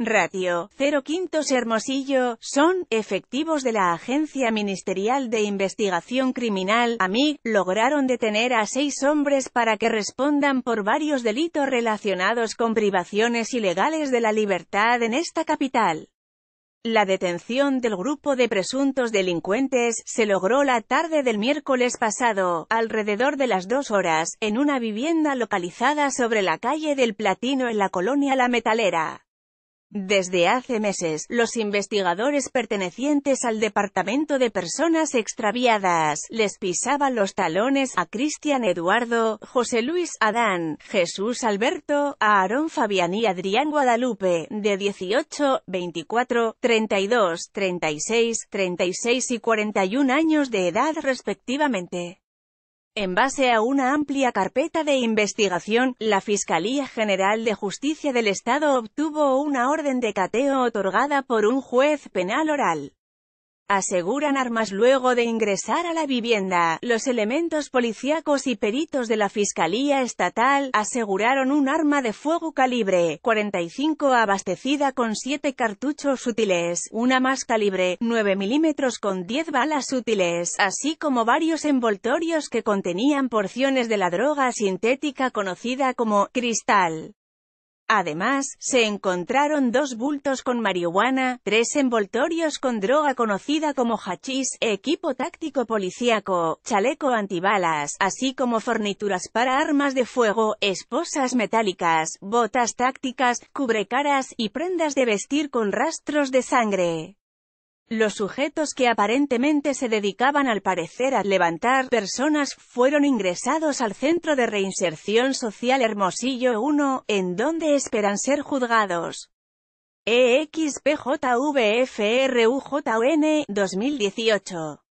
Ratio 0 quintos Hermosillo, son, efectivos de la Agencia Ministerial de Investigación Criminal, AMIG, lograron detener a seis hombres para que respondan por varios delitos relacionados con privaciones ilegales de la libertad en esta capital. La detención del grupo de presuntos delincuentes se logró la tarde del miércoles pasado, alrededor de las dos horas, en una vivienda localizada sobre la calle del Platino en la colonia La Metalera. Desde hace meses, los investigadores pertenecientes al Departamento de Personas Extraviadas les pisaban los talones a Cristian Eduardo, José Luis Adán, Jesús Alberto, Aarón Fabián y Adrián Guadalupe, de 18, 24, 32, 36, 36 y 41 años de edad respectivamente. En base a una amplia carpeta de investigación, la Fiscalía General de Justicia del Estado obtuvo una orden de cateo otorgada por un juez penal oral aseguran armas luego de ingresar a la vivienda. Los elementos policíacos y peritos de la Fiscalía Estatal aseguraron un arma de fuego calibre 45 abastecida con 7 cartuchos útiles, una más calibre 9 milímetros con 10 balas útiles, así como varios envoltorios que contenían porciones de la droga sintética conocida como cristal. Además, se encontraron dos bultos con marihuana, tres envoltorios con droga conocida como hachís, equipo táctico policíaco, chaleco antibalas, así como fornituras para armas de fuego, esposas metálicas, botas tácticas, cubrecaras y prendas de vestir con rastros de sangre. Los sujetos que aparentemente se dedicaban al parecer a levantar personas fueron ingresados al Centro de Reinserción Social Hermosillo 1, en donde esperan ser juzgados. EXPJVFRUJN 2018